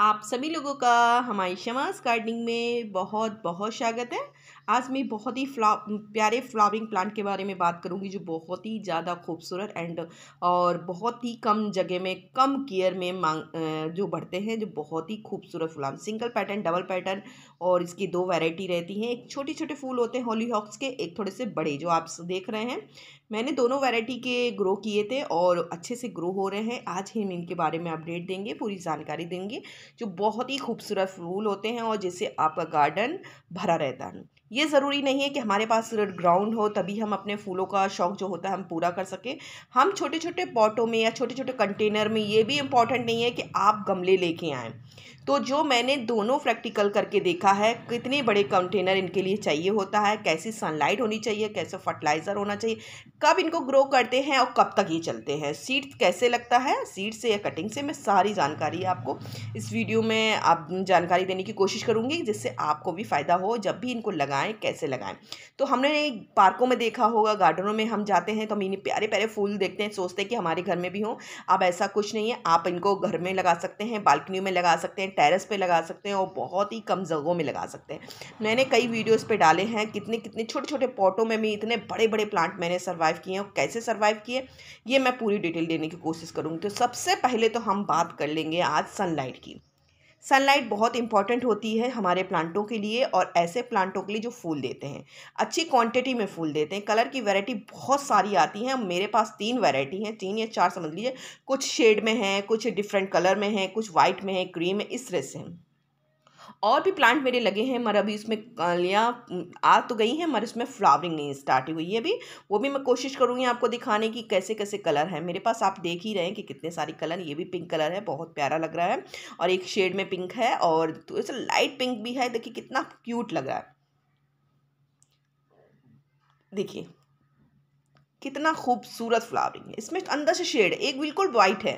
आप सभी लोगों का हमारी शमास गार्डनिंग में बहुत बहुत स्वागत है आज मैं बहुत ही फ्ला प्यारे फ्लावरिंग प्लांट के बारे में बात करूँगी जो बहुत ही ज़्यादा खूबसूरत एंड और बहुत ही कम जगह में कम केयर में मांग जो बढ़ते हैं जो बहुत ही खूबसूरत flower single pattern double pattern और इसकी दो वैरायटी रहती हैं एक छोटे छोटे फूल होते हैं हॉली हॉक्स के एक थोड़े से बड़े जो आप देख रहे हैं मैंने दोनों वैरायटी के ग्रो किए थे और अच्छे से ग्रो हो रहे हैं आज ही हम इनके बारे में अपडेट देंगे पूरी जानकारी देंगे जो बहुत ही खूबसूरत फूल होते हैं और जिससे आपका गार्डन भरा रहता है ये ज़रूरी नहीं है कि हमारे पास ग्राउंड हो तभी हम अपने फूलों का शौक़ जो होता है हम पूरा कर सकें हम छोटे छोटे पॉटों में या छोटे छोटे कंटेनर में ये भी इम्पॉर्टेंट नहीं है कि आप गमले लेके आएँ तो जो मैंने दोनों प्रैक्टिकल करके देखा है कितने बड़े कंटेनर इनके लिए चाहिए होता है कैसी सनलाइट होनी चाहिए कैसे फर्टिलाइज़र होना चाहिए कब इनको ग्रो करते हैं और कब तक ये चलते हैं सीड्स कैसे लगता है सीड से या कटिंग से मैं सारी जानकारी आपको इस वीडियो में आप जानकारी देने की कोशिश करूँगी जिससे आपको भी फ़ायदा हो जब भी इनको लगाएँ कैसे लगाएँ तो हमने पार्कों में देखा होगा गार्डनों में हम जाते हैं तो हम इन्हें प्यारे प्यारे फूल देखते हैं सोचते हैं कि हमारे घर में भी हों अब ऐसा कुछ नहीं है आप इनको घर में लगा सकते हैं बालकनी में लगा सकते हैं टेरेस पे लगा सकते हैं और बहुत ही कम जगहों में लगा सकते हैं मैंने कई वीडियोस पे डाले हैं कितने कितने छोटे छोटे पॉटों में भी इतने बड़े बड़े प्लांट मैंने सर्वाइव किए हैं और कैसे सर्वाइव किए ये मैं पूरी डिटेल देने की कोशिश करूँगी तो सबसे पहले तो हम बात कर लेंगे आज सनलाइट की सनलाइट बहुत इंपॉर्टेंट होती है हमारे प्लांटों के लिए और ऐसे प्लांटों के लिए जो फूल देते हैं अच्छी क्वांटिटी में फूल देते हैं कलर की वैरायटी बहुत सारी आती हैं मेरे पास तीन वैरायटी हैं तीन या चार समझ लीजिए कुछ शेड में हैं कुछ डिफरेंट कलर में हैं कुछ वाइट में हैं क्रीम में इस तरह से हैं और भी प्लांट मेरे लगे हैं मगर अभी इसमें कलियाँ आ तो गई हैं मगर इसमें फ्लावरिंग नहीं स्टार्ट हुई है अभी वो भी मैं कोशिश करूँगी आपको दिखाने की कैसे कैसे कलर है मेरे पास आप देख ही रहे हैं कि कितने सारे कलर ये भी पिंक कलर है बहुत प्यारा लग रहा है और एक शेड में पिंक है और थोड़ा सा लाइट पिंक भी है देखिए कितना क्यूट लग रहा है देखिए कितना खूबसूरत फ्लावरिंग है इसमें अंदर से शेड एक बिल्कुल वाइट है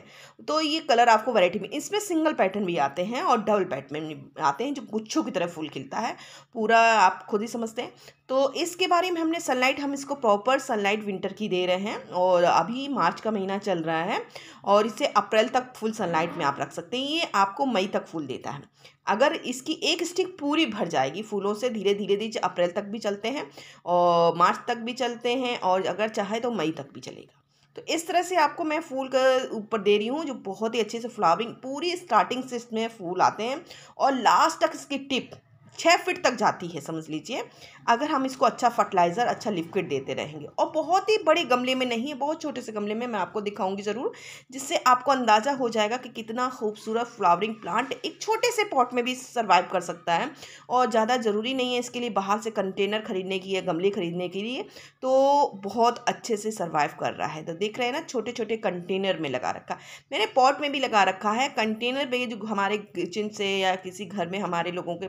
तो ये कलर आपको वैरायटी में इसमें सिंगल पैटर्न भी आते हैं और डबल पैटर्न भी आते हैं जो गुच्छों की तरह फूल खिलता है पूरा आप खुद ही समझते हैं तो इसके बारे में हमने सनलाइट हम इसको प्रॉपर सनलाइट विंटर की दे रहे हैं और अभी मार्च का महीना चल रहा है और इसे अप्रैल तक फुल सनलाइट में आप रख सकते हैं ये आपको मई तक फूल देता है अगर इसकी एक स्टिक पूरी भर जाएगी फूलों से धीरे धीरे धीरे अप्रैल तक भी चलते हैं और मार्च तक भी चलते हैं और अगर चाहे तो मई तक भी चलेगा तो इस तरह से आपको मैं फूल का ऊपर दे रही हूँ जो बहुत ही अच्छे से फ्लावरिंग पूरी स्टार्टिंग से इसमें फूल आते हैं और लास्ट तक इसकी टिप छः फिट तक जाती है समझ लीजिए अगर हम इसको अच्छा फर्टिलाइज़र अच्छा लिक्विड देते रहेंगे और बहुत ही बड़े गमले में नहीं है बहुत छोटे से गमले में मैं आपको दिखाऊंगी ज़रूर जिससे आपको अंदाज़ा हो जाएगा कि कितना खूबसूरत फ्लावरिंग प्लांट एक छोटे से पॉट में भी सर्वाइव कर सकता है और ज़्यादा ज़रूरी नहीं है इसके लिए बाहर से कंटेनर खरीदने की या गमले खरीदने के लिए तो बहुत अच्छे से सर्वाइव कर रहा है तो देख रहे हैं ना छोटे छोटे कंटेनर में लगा रखा मैंने पॉट में भी लगा रखा है कंटेनर में जो हमारे किचन से या किसी घर में हमारे लोगों के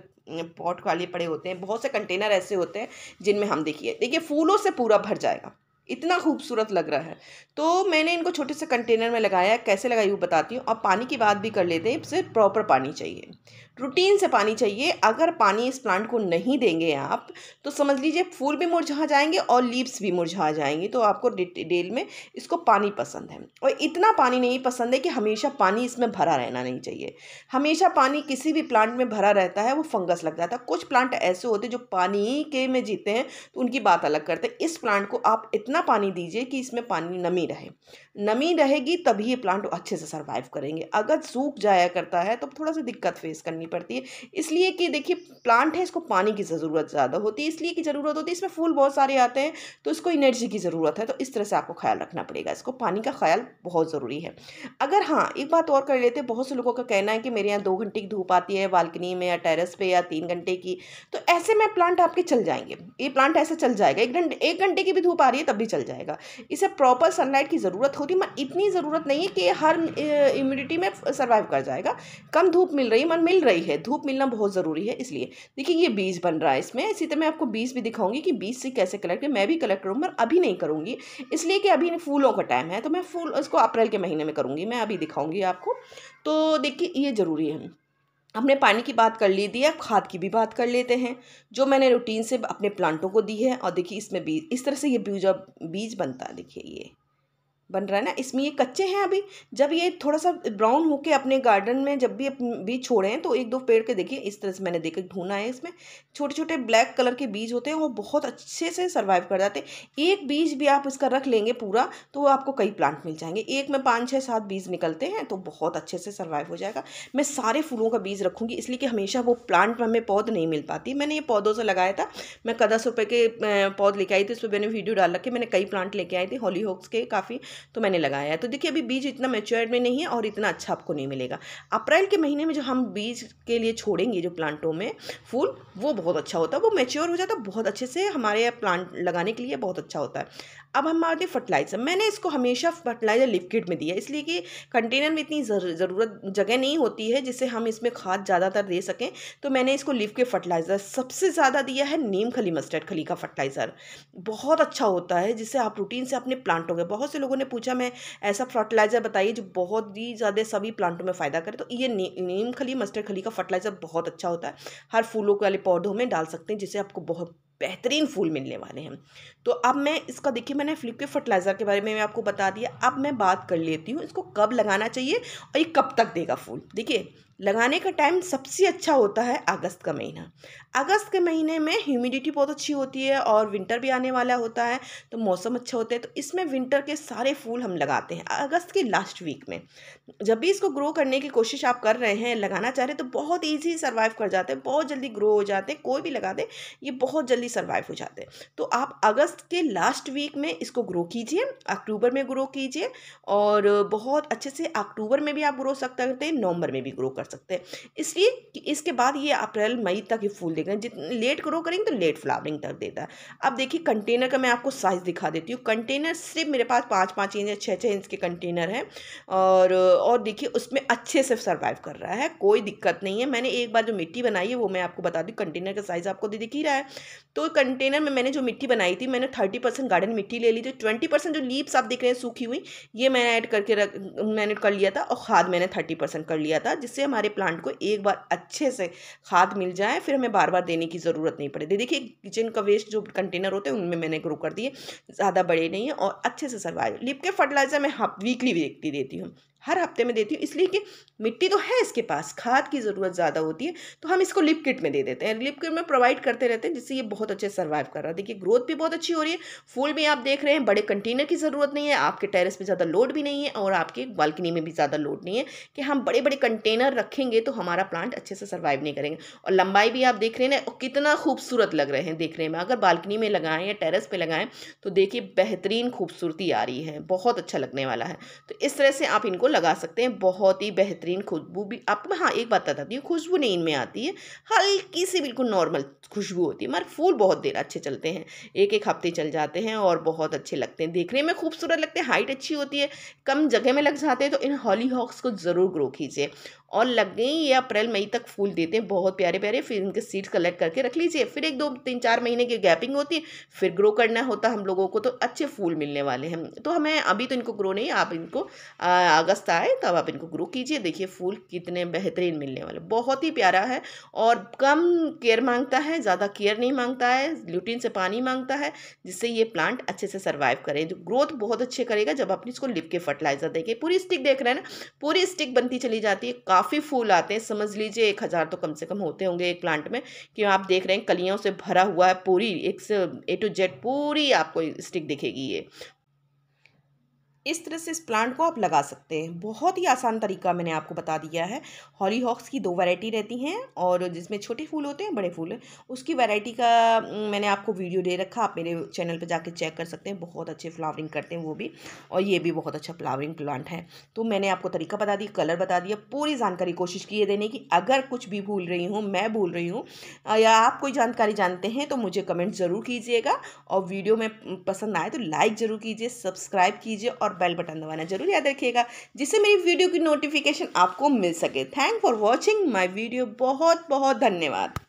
पॉट खाली पड़े होते हैं बहुत से कंटेनर ऐसे होते हैं जिनमें हम देखिए देखिए फूलों से पूरा भर जाएगा इतना खूबसूरत लग रहा है तो मैंने इनको छोटे से कंटेनर में लगाया कैसे लगाई वो बताती हूँ अब पानी की बात भी कर लेते हैं इससे प्रॉपर पानी चाहिए रूटीन से पानी चाहिए अगर पानी इस प्लांट को नहीं देंगे आप तो समझ लीजिए फूल भी मुरझा जाएंगे और लीव्स भी मुरझा जाएंगी तो आपको डिटेल में इसको पानी पसंद है और इतना पानी नहीं पसंद है कि हमेशा पानी इसमें भरा रहना नहीं चाहिए हमेशा पानी किसी भी प्लांट में भरा रहता है वो फंगस लग जाता है कुछ प्लांट ऐसे होते जो पानी के में जीते हैं तो उनकी बात अलग करते हैं इस प्लांट को आप इतना पानी दीजिए कि इसमें पानी नमी रहे नमी रहेगी तभी ये प्लांट अच्छे से सर्वाइव करेंगे अगर सूख जाया करता है तो थोड़ा सा दिक्कत फेस करनी करनी पड़ती है इसलिए कि देखिए प्लांट है इसको पानी की ज़रूरत ज़्यादा होती है इसलिए कि ज़रूरत होती है इसमें फूल बहुत सारे आते हैं तो इसको इनर्जी की ज़रूरत है तो इस तरह से आपको ख्याल रखना पड़ेगा इसको पानी का ख्याल बहुत ज़रूरी है अगर हाँ एक बात और कर लेते हैं बहुत से लोगों का कहना है कि मेरे यहाँ दो घंटे की धूप आती है बालकनी में या टेरस पे या तीन घंटे की तो ऐसे में प्लांट आपके चल जाएंगे ये प्लांट ऐसे चल जाएगा एक घंटे एक घंटे की भी धूप आ रही है तब भी चल जाएगा इसे प्रॉपर सनलाइट की ज़रूरत होती है मतलब इतनी ज़रूरत नहीं है कि हर इम्यूनिटी में सर्वाइव कर जाएगा कम धूप मिल रही है मन मिल रही रही है धूप मिलना बहुत ज़रूरी है इसलिए देखिए ये बीज बन रहा है इसमें इसी तरह मैं आपको बीज भी दिखाऊंगी कि बीज से कैसे कलेक्ट करें मैं भी कलेक्ट करूँ पर अभी नहीं करूँगी इसलिए कि अभी फूलों का टाइम है तो मैं फूल इसको अप्रैल के महीने में करूँगी मैं अभी दिखाऊँगी आपको तो देखिए ये ज़रूरी है हमने पानी की बात कर ली दी अब खाद की भी बात कर लेते हैं जो मैंने रूटीन से अपने प्लांटों को दी है और देखिए इसमें बीज इस तरह से ये बीज बीज बनता है देखिए ये बन रहा है ना इसमें ये कच्चे हैं अभी जब ये थोड़ा सा ब्राउन होके अपने गार्डन में जब भी बीज छोड़े हैं तो एक दो पेड़ के देखिए इस तरह से मैंने देखे ढूंढना है इसमें छोटे छोटे ब्लैक कलर के बीज होते हैं वो बहुत अच्छे से सर्वाइव कर जाते हैं एक बीज भी आप इसका रख लेंगे पूरा तो आपको कई प्लांट मिल जाएंगे एक में पाँच छः सात बीज निकलते हैं तो बहुत अच्छे से सर्वाइव हो जाएगा मैं सारे फूलों का बीज रखूँगी इसलिए कि हमेशा वो प्लांट में हमें पौध नहीं मिल पाती मैंने ये पौधों से लगाया था मैं कदस रुपये के पौध लेके आई थी उस पर मैंने वीडियो डाल रखी मैंने कई प्लांट लेके आई थी हॉली होक्स के काफ़ी तो मैंने लगाया है तो देखिए अभी बीज इतना मेच्योर्ड में नहीं है और इतना अच्छा आपको नहीं मिलेगा अप्रैल के महीने में जो हम बीज के लिए छोड़ेंगे जो प्लांटों में फूल वो बहुत अच्छा होता है वो मेच्योर हो जाता है बहुत अच्छे से हमारे प्लांट लगाने के लिए बहुत अच्छा होता है अब हम मारते फर्टिलाइज़र मैंने इसको हमेशा फर्टिलाइज़र लिक्विड में दिया इसलिए कि कंटेनर में इतनी ज़रूरत जगह नहीं होती है जिससे हम इसमें खाद ज़्यादातर दे सकें तो मैंने इसको लिक्विड फर्टिलाइज़र सबसे ज़्यादा दिया है नीम खली मस्टर्ड खली का फर्टिलाइज़र बहुत अच्छा होता है जिससे आप रूटीन से अपने प्लांटों के बहुत से लोगों ने ने पूछा मैं ऐसा फर्टिलाइज़र बताइए जो बहुत ही ज़्यादा सभी प्लांटों में फ़ायदा करे तो ये नी, नीम खली मस्टर्ड खली का फर्टिलाइज़र बहुत अच्छा होता है हर फूलों वाले पौधों में डाल सकते हैं जिससे आपको बहुत बेहतरीन फूल मिलने वाले हैं तो अब मैं इसका देखिए मैंने फ्लिप के फर्टिलाइज़र के बारे में मैं आपको बता दिया अब मैं बात कर लेती हूँ इसको कब लगाना चाहिए और ये कब तक देगा फूल देखिए लगाने का टाइम सबसे अच्छा होता है अगस्त का महीना अगस्त के महीने में ह्यूमिडिटी बहुत अच्छी होती है और विंटर भी आने वाला होता है तो मौसम अच्छा होता है तो इसमें विंटर के सारे फूल हम लगाते हैं अगस्त के लास्ट वीक में जब भी इसको ग्रो करने की कोशिश आप कर रहे हैं लगाना चाह रहे तो बहुत ईजी सर्वाइव कर जाते हैं बहुत जल्दी ग्रो हो जाते हैं कोई भी लगा दे ये बहुत जल्दी सर्वाइव हो जाते हैं तो आप अगस्त के लास्ट वीक में इसको ग्रो कीजिए अक्टूबर में ग्रो कीजिए और बहुत अच्छे से अक्टूबर में भी आप ग्रो सकते हैं नवंबर में भी ग्रो कर कर सकते हैं इसलिए कि इसके बाद ये अप्रैल मई तक ये फूल देगा जितने लेट ग्रो करेंगे तो लेट फ्लावरिंग तक देता है अब देखिए कंटेनर का मैं आपको साइज़ दिखा देती हूँ कंटेनर सिर्फ मेरे पास पाँच पाँच इंच या छः छः इंच के कंटेनर हैं और और देखिए उसमें अच्छे से सर्वाइव कर रहा है कोई दिक्कत नहीं है मैंने एक बार जो मिट्टी बनाई है वो मैं आपको बता दी कंटेनर का साइज़ आपको दिख ही रहा है तो कंटेनर में मैंने जो मिट्टी बनाई थी मैंने थर्टी परसेंट गार्डन मिट्टी ले ली थी ट्वेंटी परसेंट जो लीव्स आप देख रहे हैं सूखी हुई ये मैंने ऐड करके रख मैंने कर लिया था और खाद मैंने थर्टी परसेंट कर लिया था जिससे हमारे प्लांट को एक बार अच्छे से खाद मिल जाए फिर हमें बार बार देने की ज़रूरत नहीं पड़े देखिए किचन का वेस्ट जो कंटेनर होते हैं उनमें मैंने ग्रो कर दिए ज़्यादा बड़े नहीं है और अच्छे से सर्वाइव लिप के फर्टिलाइज़र मैं वीकली देखती देती हूँ हर हफ्ते में देती हूँ इसलिए कि मिट्टी तो है इसके पास खाद की ज़रूरत ज़्यादा होती है तो हम इसको लिप किट में दे देते हैं लिप किट में प्रोवाइड करते रहते हैं जिससे ये बहुत अच्छे सर्वाइव कर रहा है देखिए ग्रोथ भी बहुत अच्छी हो रही है फूल भी आप देख रहे हैं बड़े कंटेनर की ज़रूरत नहीं है आपके टेरेस पर ज़्यादा लोड भी नहीं है और आपके बालकनी में भी ज़्यादा लोड नहीं है कि हम बड़े बड़े कंटेनर रखेंगे तो हमारा प्लांट अच्छे से सर्वाइव नहीं करेंगे और लंबाई भी आप देख रहे हैं और कितना खूबसूरत लग रहे हैं देखने में अगर बालकनी में लगाएं या टेरस पर लगाएं तो देखिए बेहतरीन खूबसूरती आ रही है बहुत अच्छा लगने वाला है तो इस तरह से आप इनको लगा सकते हैं बहुत ही बेहतरीन खुशबू भी आप हाँ एक बात बता दी खुशबू नहीं इनमें आती है हल्की सी बिल्कुल नॉर्मल खुशबू होती है मगर फूल बहुत देर अच्छे चलते हैं एक एक हफ्ते चल जाते हैं और बहुत अच्छे लगते हैं देखने में खूबसूरत लगते हैं हाइट अच्छी होती है कम जगह में लग जाते हैं तो इन हॉली को ज़रूर ग्रो कीजिए और लग गई ये अप्रैल मई तक फूल देते हैं बहुत प्यारे प्यारे फिर इनके सीड्स कलेक्ट करके रख लीजिए फिर एक दो तीन चार महीने की गैपिंग होती है फिर ग्रो करना होता हम लोगों को तो अच्छे फूल मिलने वाले हैं तो हमें अभी तो इनको ग्रो नहीं आप इनको अगस्त आए तब आप इनको ग्रो कीजिए देखिए फूल कितने बेहतरीन मिलने वाले बहुत ही प्यारा है और कम केयर मांगता है ज़्यादा केयर नहीं मांगता है ल्यूटीन से पानी मांगता है जिससे ये प्लांट अच्छे से सर्वाइव करें जो ग्रोथ बहुत अच्छे करेगा जब आप इसको लिप के फर्टिलाइज़र देंगे पूरी स्टिक देख रहे हैं ना पूरी स्टिक बनती चली जाती है काफ़ी काफ़ी फूल आते हैं समझ लीजिए एक हज़ार तो कम से कम होते होंगे एक प्लांट में कि आप देख रहे हैं कलियों से भरा हुआ है पूरी एक से ए टू जेड पूरी आपको स्टिक दिखेगी ये इस तरह से इस प्लांट को आप लगा सकते हैं बहुत ही आसान तरीका मैंने आपको बता दिया है हॉली हॉक्स की दो वैरायटी रहती हैं और जिसमें छोटे फूल होते हैं बड़े फूल हैं उसकी वैरायटी का मैंने आपको वीडियो दे रखा आप मेरे चैनल पर जाके चेक कर सकते हैं बहुत अच्छे फ्लावरिंग करते हैं वो भी और ये भी बहुत अच्छा फ्लावरिंग प्लांट है तो मैंने आपको तरीका बता दिया कलर बता दिया पूरी जानकारी कोशिश की है देने की अगर कुछ भी भूल रही हूँ मैं भूल रही हूँ या आप कोई जानकारी जानते हैं तो मुझे कमेंट ज़रूर कीजिएगा और वीडियो में पसंद आए तो लाइक ज़रूर कीजिए सब्सक्राइब कीजिए और बेल बटन दबाना जरूर याद रखिएगा जिससे मेरी वीडियो की नोटिफिकेशन आपको मिल सके thank for watching my video बहुत बहुत धन्यवाद